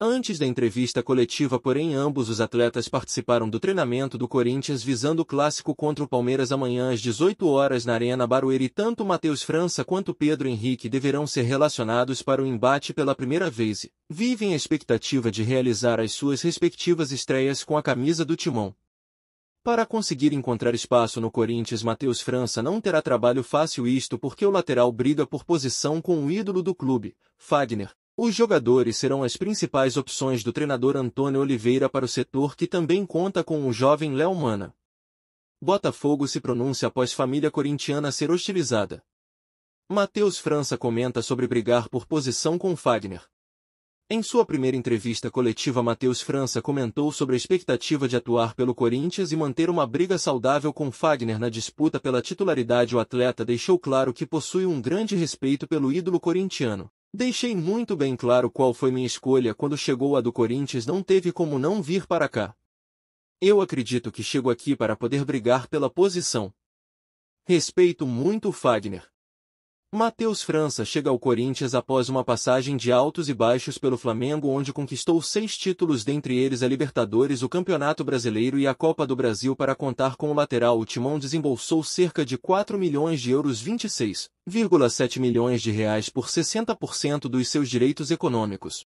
Antes da entrevista coletiva, porém, ambos os atletas participaram do treinamento do Corinthians visando o clássico contra o Palmeiras amanhã às 18 horas na Arena Barueri. Tanto Matheus França quanto Pedro Henrique deverão ser relacionados para o embate pela primeira vez. E vivem a expectativa de realizar as suas respectivas estreias com a camisa do Timão. Para conseguir encontrar espaço no Corinthians, Matheus França não terá trabalho fácil isto porque o lateral briga por posição com o ídolo do clube, Fagner, os jogadores serão as principais opções do treinador Antônio Oliveira para o setor que também conta com o jovem Léo Mana. Botafogo se pronuncia após família corintiana ser hostilizada. Matheus França comenta sobre brigar por posição com Fagner. Em sua primeira entrevista coletiva Matheus França comentou sobre a expectativa de atuar pelo Corinthians e manter uma briga saudável com Fagner na disputa pela titularidade o atleta deixou claro que possui um grande respeito pelo ídolo corintiano. Deixei muito bem claro qual foi minha escolha quando chegou a do Corinthians não teve como não vir para cá. Eu acredito que chego aqui para poder brigar pela posição. Respeito muito o Fagner, Matheus França chega ao Corinthians após uma passagem de altos e baixos pelo Flamengo onde conquistou seis títulos dentre eles a Libertadores, o Campeonato Brasileiro e a Copa do Brasil para contar com o lateral. O Timão desembolsou cerca de 4 milhões de euros 26,7 milhões de reais por 60% dos seus direitos econômicos.